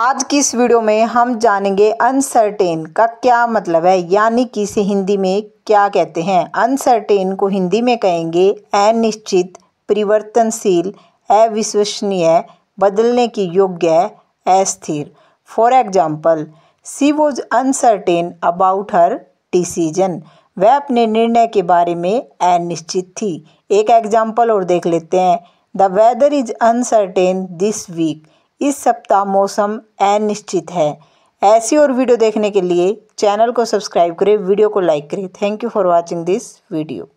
आज की इस वीडियो में हम जानेंगे अनसर्टेन का क्या मतलब है यानी कि इसे हिंदी में क्या कहते हैं अनसर्टेन को हिंदी में कहेंगे अनिश्चित परिवर्तनशील अविश्वसनीय बदलने की योग्य अस्थिर for example she was uncertain about her decision वह अपने निर्णय के बारे में अनिश्चित थी एक एग्जाम्पल और देख लेते हैं the weather is uncertain this week इस सप्ताह मौसम अनिश्चित है ऐसी और वीडियो देखने के लिए चैनल को सब्सक्राइब करें वीडियो को लाइक करें thank you for watching this video